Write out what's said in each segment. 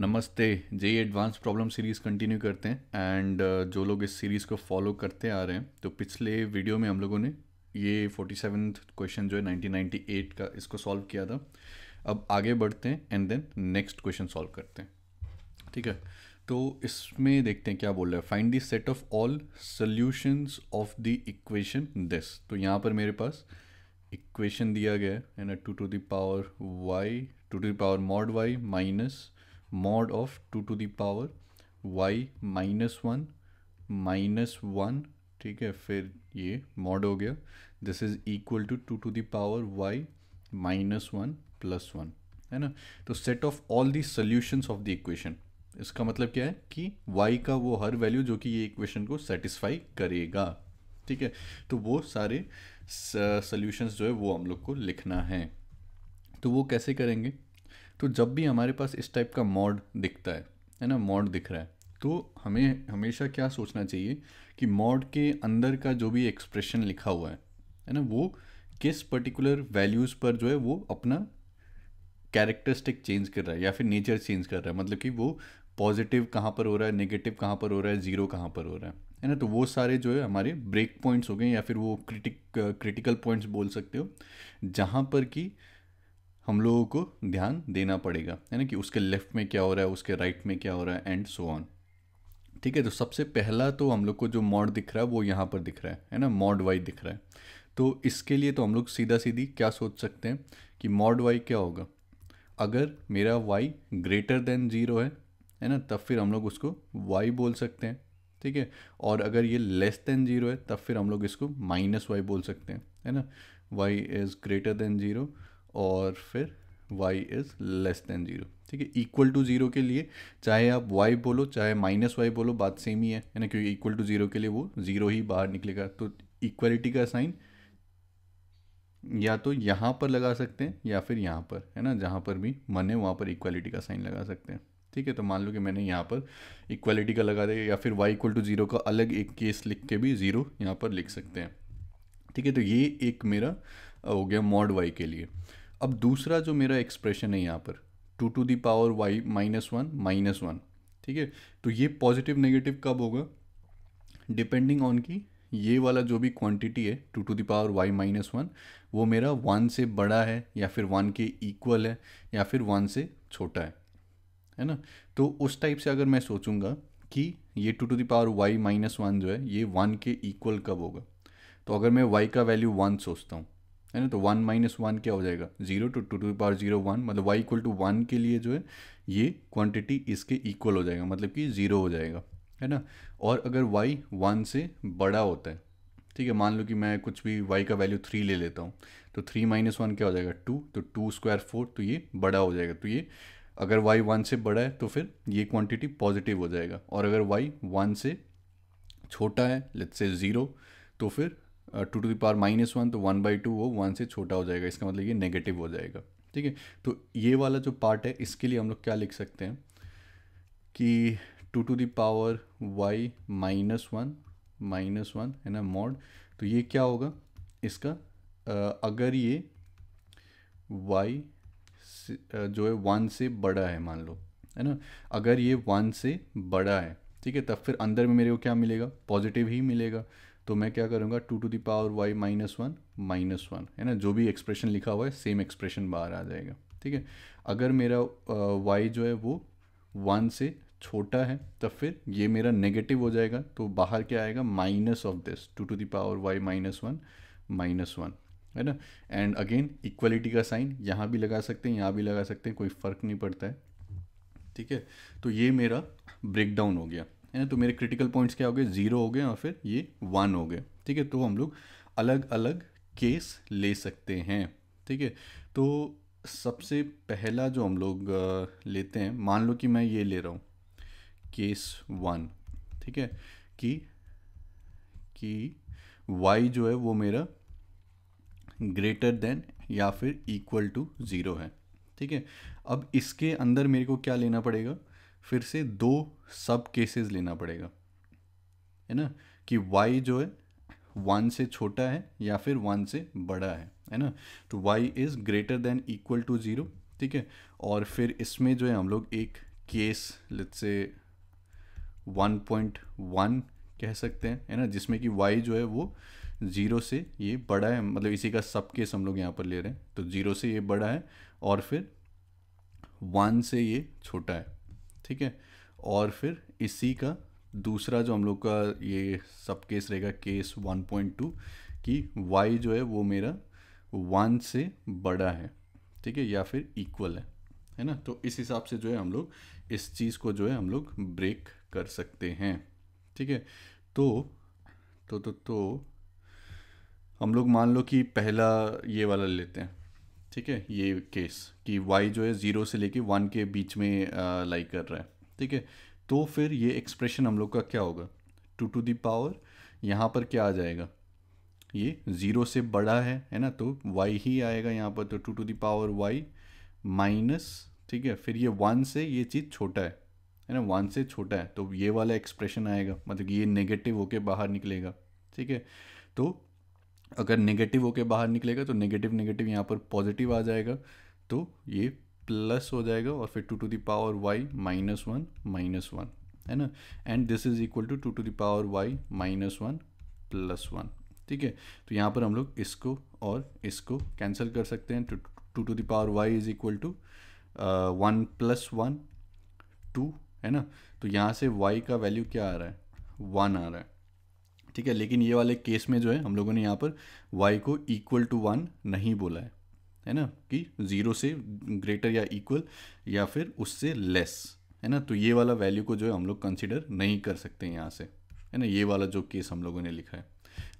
नमस्ते JEE advance problem series continue करते हैं एंड uh, जो लोग इस सीरीज़ को फॉलो करते आ रहे हैं तो पिछले वीडियो में हम लोगों ने ये फोर्टी सेवन क्वेश्चन जो है 1998 का इसको सॉल्व किया था अब आगे बढ़ते हैं and then next question solve करते हैं ठीक है तो इसमें देखते हैं क्या बोल रहा है find the set of all solutions of the equation this तो यहाँ पर मेरे पास इक्वेशन दिया गया है ना two to the power y two to the power mod y minus mod of 2 to the power y minus one minus one ठीक है फिर ये मॉड हो गया this is equal to two to the power y minus one plus one है ना तो set of all the solutions of the equation इसका मतलब क्या है कि y का वो हर वैल्यू जो कि ये इक्वेशन को सेटिस्फाई करेगा ठीक है तो वो सारे सोल्यूशंस जो है वो हम लोग को लिखना है तो वो कैसे करेंगे तो जब भी हमारे पास इस टाइप का मॉड दिखता है है ना मॉड दिख रहा है तो हमें हमेशा क्या सोचना चाहिए कि मॉड के अंदर का जो भी एक्सप्रेशन लिखा हुआ है है ना वो किस पर्टिकुलर वैल्यूज़ पर जो है वो अपना कैरेक्टरिस्टिक चेंज कर रहा है या फिर नेचर चेंज कर रहा है मतलब कि वो पॉजिटिव कहाँ पर हो रहा है नेगेटिव कहाँ पर हो रहा है ज़ीरो कहाँ पर हो रहा है है ना तो वो सारे जो है हमारे ब्रेक पॉइंट्स हो गए या फिर वो क्रिटिक क्रिटिकल पॉइंट्स बोल सकते हो जहाँ पर कि हम लोगों को ध्यान देना पड़ेगा है ना कि उसके लेफ्ट में क्या हो रहा है उसके राइट में क्या हो रहा है एंड सो ऑन ठीक है तो सबसे पहला तो हम लोग को जो मॉड दिख रहा है वो यहाँ पर दिख रहा है है ना मॉड वाई दिख रहा है तो इसके लिए तो हम लोग सीधा सीधी क्या सोच सकते हैं कि मॉड वाई क्या होगा अगर मेरा वाई ग्रेटर देन ज़ीरो है है ना तब फिर हम लोग उसको वाई बोल सकते हैं ठीक है और अगर ये लेस देन ज़ीरो है तब फिर हम लोग इसको माइनस वाई बोल सकते हैं है ना y is greater than zero और फिर y is less than zero ठीक है इक्वल टू ज़ीरो के लिए चाहे आप y बोलो चाहे माइनस वाई बोलो बात सेम ही है ना क्योंकि इक्वल टू ज़ीरो के लिए वो ज़ीरो ही बाहर निकलेगा तो इक्वलिटी का साइन या तो यहाँ पर लगा सकते हैं या फिर यहाँ पर है ना जहाँ पर भी मन है वहाँ पर इक्वालिटी का साइन लगा सकते हैं ठीक है तो मान लो कि मैंने यहाँ पर इक्वालिटी का लगा दिया या फिर y इक्वल टू ज़ीरो का अलग एक केस लिख के भी ज़ीरो यहाँ पर लिख सकते हैं ठीक है तो ये एक मेरा हो गया मॉड वाई के लिए अब दूसरा जो मेरा एक्सप्रेशन है यहाँ पर two to the power y minus one minus one ठीक है तो ये पॉजिटिव नेगेटिव कब होगा डिपेंडिंग ऑन की ये वाला जो भी क्वांटिटी है two to the power y minus one वो मेरा वन से बड़ा है या फिर वन के इक्वल है या फिर वन से छोटा है है ना तो उस टाइप से अगर मैं सोचूंगा कि ये two to the power y minus one जो है ये वन के इक्वल कब होगा तो अगर मैं वाई का वैल्यू वन सोचता हूँ है ना तो वन माइनस वन क्या हो जाएगा zero two two to power zero one मतलब वाई इक्वल टू वन के लिए जो है ये क्वांटिटी इसके इक्वल हो जाएगा मतलब कि ज़ीरो हो जाएगा है ना और अगर वाई वन से बड़ा होता है ठीक है मान लो कि मैं कुछ भी वाई का वैल्यू थ्री ले लेता हूँ तो थ्री माइनस वन क्या हो जाएगा टू तो टू स्क्वायर फोर तो ये बड़ा हो जाएगा तो ये अगर वाई वन से बड़ा है तो फिर ये क्वांटिटी पॉजिटिव हो जाएगा और अगर वाई वन से छोटा है लेट्स से ज़ीरो तो फिर two to the power minus one तो वन बाई टू वो वन से छोटा हो जाएगा इसका मतलब ये नेगेटिव हो जाएगा ठीक है तो ये वाला जो पार्ट है इसके लिए हम लोग क्या लिख सकते हैं कि two to the power y minus one minus one है ना मॉड तो ये क्या होगा इसका अगर ये वाई जो है वन से बड़ा है मान लो है ना अगर ये वन से बड़ा है ठीक है तब फिर अंदर में मेरे को क्या मिलेगा पॉजिटिव ही मिलेगा तो मैं क्या करूँगा two to the power y minus one minus one है ना जो भी एक्सप्रेशन लिखा हुआ है सेम एक्सप्रेशन बाहर आ जाएगा ठीक है अगर मेरा वाई जो है वो वन से छोटा है तो फिर ये मेरा नेगेटिव हो जाएगा तो बाहर क्या आएगा minus of this two to the power y minus one minus one है ना एंड अगेन इक्वलिटी का साइन यहाँ भी लगा सकते हैं यहाँ भी लगा सकते हैं कोई फ़र्क नहीं पड़ता है ठीक है तो ये मेरा ब्रेकडाउन हो गया है ना तो मेरे क्रिटिकल पॉइंट्स क्या हो गए ज़ीरो हो गए और फिर ये वन हो गए ठीक है तो हम लोग अलग अलग केस ले सकते हैं ठीक है तो सबसे पहला जो हम लोग लेते हैं मान लो कि मैं ये ले रहा हूँ केस वन ठीक है कि कि y जो है वो मेरा ग्रेटर देन या फिर इक्वल टू ज़ीरो है ठीक है अब इसके अंदर मेरे को क्या लेना पड़ेगा फिर से दो सब केसेस लेना पड़ेगा है ना कि वाई जो है वन से छोटा है या फिर वन से बड़ा है है ना तो y is greater than equal to zero ठीक है और फिर इसमें जो है हम लोग एक केस लेट से वन कह सकते हैं है ना जिसमें कि वाई जो है वो ज़ीरो से ये बड़ा है मतलब इसी का सब केस हम लोग यहाँ पर ले रहे हैं तो ज़ीरो से ये बड़ा है और फिर वन से ये छोटा है ठीक है और फिर इसी का दूसरा जो हम लोग का ये सब केस रहेगा केस 1.2 कि y जो है वो मेरा वन से बड़ा है ठीक है या फिर इक्वल है है ना तो इस हिसाब से जो है हम लोग इस चीज़ को जो है हम लोग ब्रेक कर सकते हैं ठीक है तो तो तो तो हम लोग मान लो कि पहला ये वाला लेते हैं ठीक है ये केस कि वाई जो है ज़ीरो से लेके वन के बीच में लाइक कर रहा है ठीक है तो फिर ये एक्सप्रेशन हम लोग का क्या होगा टू टू दावर यहाँ पर क्या आ जाएगा ये ज़ीरो से बड़ा है है ना तो वाई ही आएगा यहाँ पर तो two to the power y minus ठीक है फिर ये वन से ये चीज़ छोटा है है ना वन से छोटा है तो ये वाला एक्सप्रेशन आएगा मतलब ये नेगेटिव होके बाहर निकलेगा ठीक है तो अगर नेगेटिव होकर बाहर निकलेगा तो नेगेटिव नेगेटिव यहाँ पर पॉजिटिव आ जाएगा तो ये प्लस हो जाएगा और फिर two to the power y minus one minus one है ना and this is equal to two to power y minus one plus one ठीक है तो यहाँ पर हम लोग इसको और इसको कैंसिल कर सकते हैं two to the power y is equal to one plus one two है ना तो यहाँ से वाई का वैल्यू क्या आ रहा है वन आ रहा है ठीक है लेकिन ये वाले केस में जो है हम लोगों ने यहाँ पर y को इक्वल टू वन नहीं बोला है है ना कि ज़ीरो से ग्रेटर या इक्वल या फिर उससे लेस है ना तो ये वाला वैल्यू को जो है हम लोग कंसिडर नहीं कर सकते यहाँ से है ना ये वाला जो केस हम लोगों ने लिखा है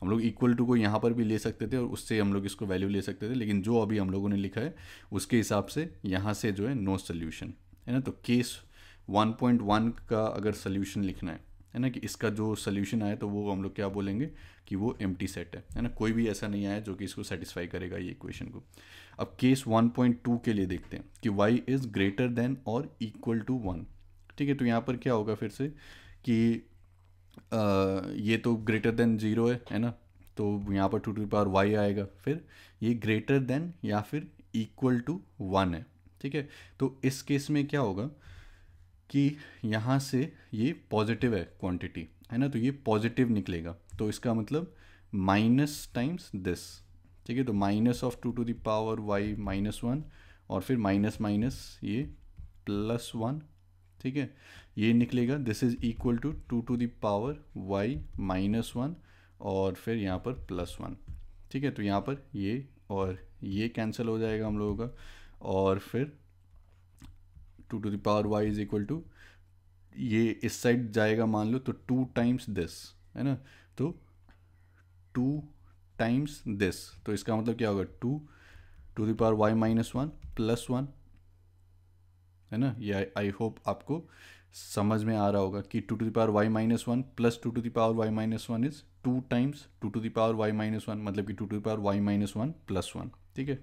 हम लोग इक्वल टू को यहाँ पर भी ले सकते थे और उससे हम लोग इसको वैल्यू ले सकते थे लेकिन जो अभी हम लोगों ने लिखा है उसके हिसाब से यहाँ से जो है नो no है ना तो केस 1.1 का अगर सल्यूशन लिखना है है ना कि इसका जो सोल्यूशन आया तो वो हम लोग क्या बोलेंगे कि वो एम सेट है है ना कोई भी ऐसा नहीं आया जो कि इसको सेटिस्फाई करेगा ये इक्वेशन को अब केस 1.2 के लिए देखते हैं कि वाई इज़ ग्रेटर देन और इक्वल टू वन ठीक है तो यहाँ पर क्या होगा फिर से कि आ, ये तो ग्रेटर देन ज़ीरो है है ना तो यहाँ पर टू टू पावर वाई आएगा फिर ये ग्रेटर देन या फिर इक्वल टू वन है ठीक है तो इस केस में क्या होगा कि यहाँ से ये पॉजिटिव है क्वांटिटी है ना तो ये पॉजिटिव निकलेगा तो इसका मतलब माइनस टाइम्स दिस ठीक है तो minus of two to the power y minus one और फिर माइनस माइनस ये प्लस वन ठीक है ये निकलेगा this is equal to two to the power y minus one और फिर यहाँ पर प्लस वन ठीक है तो यहाँ पर ये और ये कैंसिल हो जाएगा हम लोगों का और फिर two to the power y is equal to ये इस साइड जाएगा मान लो तो टू टाइम्स दिस है ना तो टू टाइम्स दिस तो इसका मतलब क्या होगा two to the power y minus one plus one है ना ये आई होप आपको समझ में आ रहा होगा कि two to the power y minus one plus two to the power y minus one is two times two to the power y minus one मतलब कि two to the power y minus one plus one ठीक है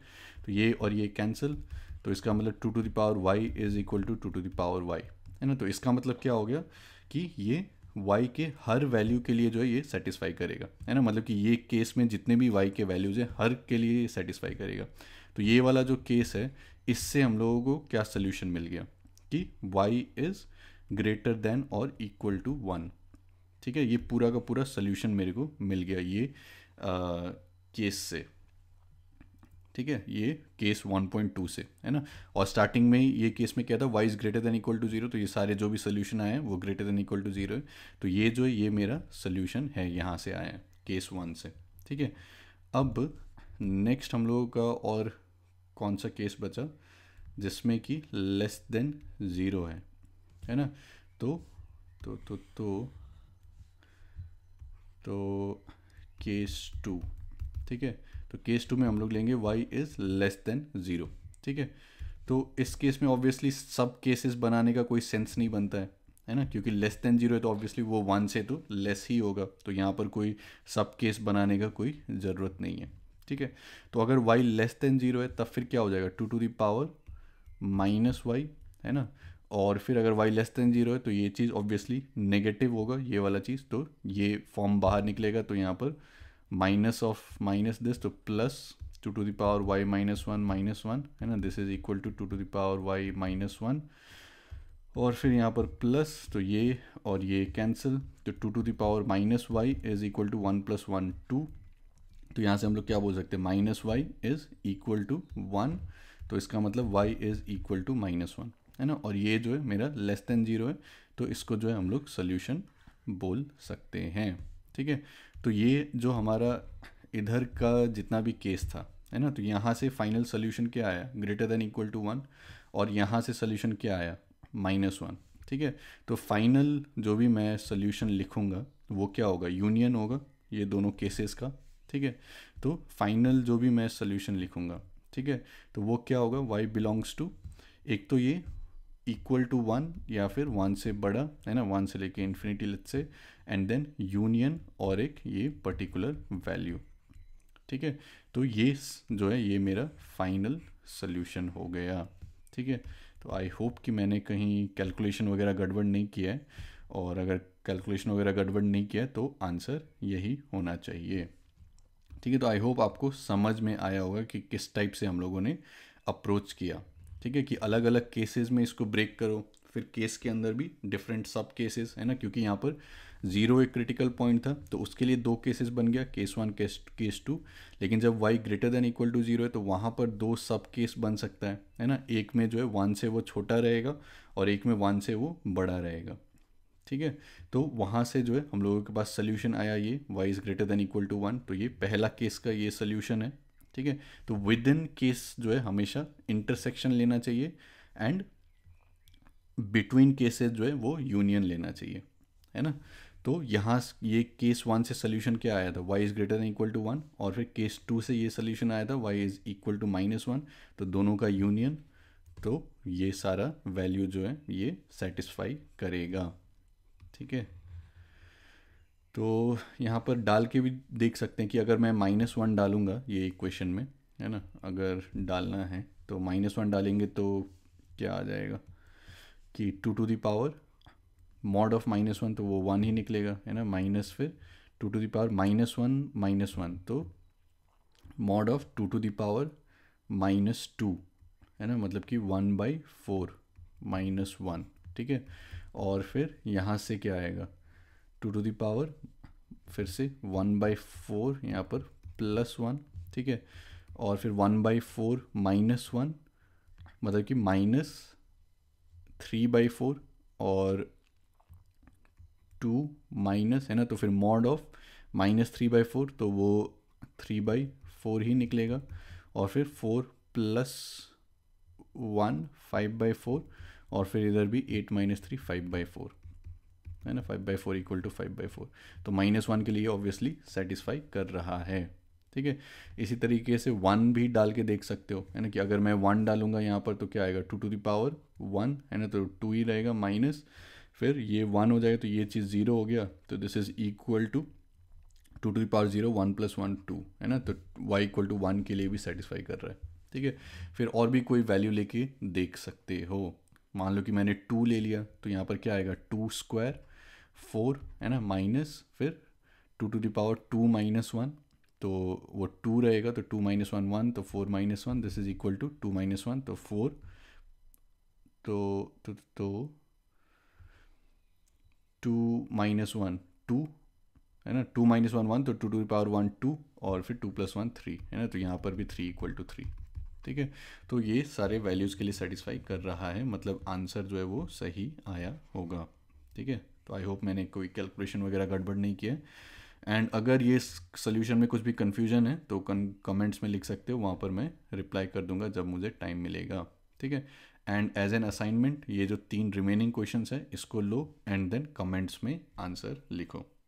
तो ये और ये कैंसिल तो इसका मतलब two to the power y is equal to two to the power y है ना तो इसका मतलब क्या हो गया कि ये y के हर वैल्यू के लिए जो है ये सेटिस्फाई करेगा है ना मतलब कि ये केस में जितने भी y के वैल्यूज़ हैं हर के लिए ये सेटिस्फाई करेगा तो ये वाला जो केस है इससे हम लोगों को क्या सोल्यूशन मिल गया कि y इज़ ग्रेटर देन और इक्वल टू वन ठीक है ये पूरा का पूरा सोल्यूशन मेरे को मिल गया ये आ, केस से ठीक है ये केस 1.2 से है ना और स्टार्टिंग में ही ये केस में क्या था y is greater than equal to zero तो ये सारे जो भी सोल्यूशन आए वो greater than equal to zero है तो ये जो ये मेरा सोल्यूशन है यहाँ से आया है केस वन से ठीक है अब नेक्स्ट हम लोगों का और कौन सा केस बचा जिसमें कि लेस देन ज़ीरो है है ना तो तो तो तो तो केस टू ठीक है तो केस टू में हम लोग लेंगे y is less than zero ठीक है तो इस केस में ऑब्वियसली सब केसेस बनाने का कोई सेंस नहीं बनता है है ना क्योंकि लेस देन जीरो है तो ऑब्वियसली वो वन से तो लेस ही होगा तो यहाँ पर कोई सब केस बनाने का कोई ज़रूरत नहीं है ठीक है तो अगर वाई लेस देन जीरो है तब फिर क्या हो जाएगा two to the power minus y है ना और फिर अगर वाई लेस देन जीरो है तो ये चीज़ ऑब्वियसली नेगेटिव होगा ये वाला चीज़ तो ये फॉर्म बाहर निकलेगा तो यहाँ पर माइनस ऑफ माइनस दिस तो plus two to the power y minus one minus one है ना this is equal to two to the power y minus one और फिर यहाँ पर प्लस तो ये और ये कैंसिल तो two to the power minus y is equal to one plus one two तो यहाँ से हम लोग क्या बोल सकते हैं minus y is equal to one तो इसका मतलब y is equal to minus one है ना और ये जो है मेरा लेस देन जीरो है तो इसको जो है हम लोग सोल्यूशन बोल सकते हैं ठीक है तो ये जो हमारा इधर का जितना भी केस था है ना तो यहाँ से फाइनल सोल्यूशन क्या आया greater than equal to one और यहाँ से सोल्यूशन क्या आया माइनस वन ठीक है तो फाइनल जो भी मैं सोल्यूशन लिखूँगा वो क्या होगा यूनियन होगा ये दोनों केसेस का ठीक है तो फाइनल जो भी मैं सोल्यूशन लिखूँगा ठीक है तो वो क्या होगा वाई बिलोंग्स टू एक तो ये इक्वल टू वन या फिर वन से बड़ा है ना वन से लेके infinity let's say and then union और एक ये पर्टिकुलर वैल्यू ठीक है तो ये जो है ये मेरा फाइनल सोल्यूशन हो गया ठीक है तो आई होप कि मैंने कहीं कैलकुलेशन वगैरह गड़बड़ नहीं किया है और अगर कैलकुलेशन वगैरह गड़बड़ नहीं किया तो आंसर यही होना चाहिए ठीक है तो आई होप आपको समझ में आया होगा कि किस टाइप से हम लोगों ने अप्रोच किया ठीक है कि अलग अलग केसेस में इसको ब्रेक करो फिर केस के अंदर भी डिफरेंट सब केसेस है ना क्योंकि यहाँ पर ज़ीरो एक क्रिटिकल पॉइंट था तो उसके लिए दो केसेस बन गया case one case case two लेकिन जब y greater than equal to zero है तो वहाँ पर दो सब केस बन सकता है है ना एक में जो है वन से वो छोटा रहेगा और एक में वन से वो बड़ा रहेगा ठीक है तो वहाँ से जो है हम लोगों के पास सोल्यूशन आया ये y is greater than equal to one तो ये पहला केस का ये सोल्यूशन है ठीक है तो विद इन केस जो है हमेशा इंटरसेक्शन लेना चाहिए एंड बिटवीन केसेस जो है वो यूनियन लेना चाहिए है ना तो यहाँ ये केस वन से सोल्यूशन क्या आया था y is greater than equal to one और फिर केस टू से ये सोल्यूशन आया था y is equal to minus one तो दोनों का यूनियन तो ये सारा वैल्यू जो है ये सेटिस्फाई करेगा ठीक है तो यहाँ पर डाल के भी देख सकते हैं कि अगर मैं माइनस वन डालूँगा ये इक्वेशन में है ना अगर डालना है तो माइनस वन डालेंगे तो क्या आ जाएगा कि two to the power mod of minus one तो वो वन ही निकलेगा है ना माइनस फिर two to the power minus one minus one तो mod of two to the power minus two है ना मतलब कि one by four minus one ठीक है और फिर यहाँ से क्या आएगा टू टू दावर फिर से वन बाई फोर यहाँ पर प्लस वन ठीक है और फिर one by four minus one मतलब कि माइनस थ्री बाई फोर और टू माइनस है ना तो फिर mod of minus three by four तो वो थ्री बाई फोर ही निकलेगा और फिर four plus one five by four और फिर इधर भी eight minus three five by four है ना five by four equal to five by four तो माइनस वन के लिए ऑब्वियसली सेटिस्फाई कर रहा है ठीक है इसी तरीके से वन भी डाल के देख सकते हो है ना कि अगर मैं वन डालूंगा यहाँ पर तो क्या आएगा टू टू दावर वन है ना तो टू ही रहेगा माइनस फिर ये वन हो जाएगा तो ये चीज़ ज़ीरो हो गया तो this is equal to two to the power zero one plus one two है ना तो वाई इक्वल टू वन के लिए भी सेटिस्फाई कर रहा है ठीक है फिर और भी कोई वैल्यू लेके देख सकते हो मान लो कि मैंने टू ले लिया तो यहाँ पर क्या आएगा टू स्क्वायर फोर है ना माइनस फिर two to the power two minus one तो वो टू रहेगा तो टू माइनस वन वन तो four minus one this is equal to two minus one तो फोर तो तो तो टू माइनस वन टू है ना टू माइनस वन वन तो two to power one two और फिर टू प्लस वन थ्री है ना तो यहाँ पर भी थ्री इक्वल टू थ्री ठीक है तो ये सारे वैल्यूज़ के लिए सेटिस्फाई कर रहा है मतलब आंसर जो है वो सही आया होगा ठीक है तो आई होप मैंने कोई कैलकुलेशन वगैरह गड़बड़ नहीं किया एंड अगर ये सोल्यूशन में कुछ भी कन्फ्यूजन है तो कमेंट्स में लिख सकते हो वहाँ पर मैं रिप्लाई कर दूंगा जब मुझे टाइम मिलेगा ठीक है एंड एज एन असाइनमेंट ये जो तीन रिमेनिंग क्वेश्चन है इसको लो एंड देन कमेंट्स में आंसर लिखो